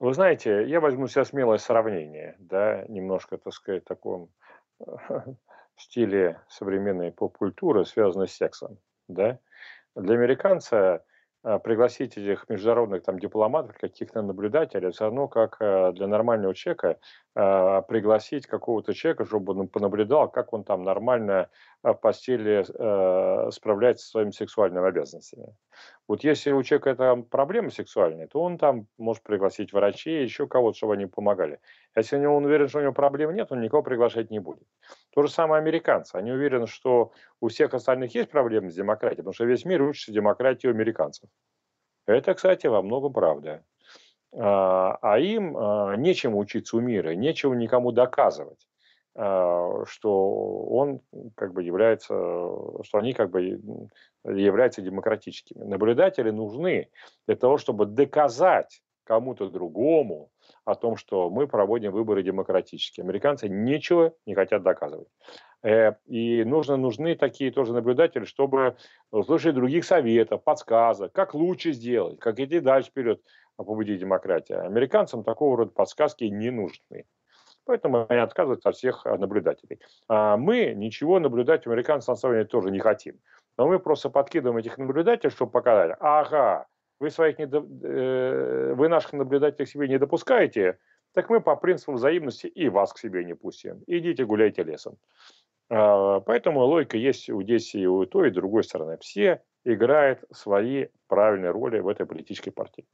Вы знаете, я возьму себя смелое сравнение, да, немножко, так сказать, в таком э, стиле современной поп-культуры, связанной с сексом, да. Для американца а, пригласить этих международных там дипломатов, каких-то наблюдателей, все равно как э, для нормального человека а, пригласить какого-то человека, чтобы он понаблюдал, как он там нормально в а, постели э, а, справляется со своими сексуальными обязанностями. Вот если у человека там проблемы сексуальные, то он там может пригласить врачей, еще кого-то, чтобы они помогали. Если у него, он уверен, что у него проблем нет, он никого приглашать не будет. То же самое американцы. Они уверены, что у всех остальных есть проблемы с демократией, потому что весь мир учится демократии у американцев. Это, кстати, во многом правда. А, а им а, нечем учиться у мира, нечего никому доказывать а, что он как бы является, э, что они как бы являются демократическими. Наблюдатели нужны для того, чтобы доказать кому-то другому о том, что мы проводим выборы демократически. Американцы ничего не хотят доказывать. Э, и нужно, нужны такие тоже наблюдатели, чтобы услышать других советов, подсказок, как лучше сделать, как идти дальше вперед о победе демократии. А американцам такого рода подсказки не нужны. Поэтому они отказываются от всех э, наблюдателей. А мы ничего наблюдать у американцев на самом деле тоже не хотим. Но мы просто подкидываем этих наблюдателей, чтобы показали, ага, вы, своих не, э, вы наших наблюдателей к себе не допускаете, так мы по принципу взаимности и вас к себе не пустим. Идите гуляйте лесом. А, поэтому логика есть у здесь и у той, и другой стороны. Все играют свои правильные роли в этой политической партии.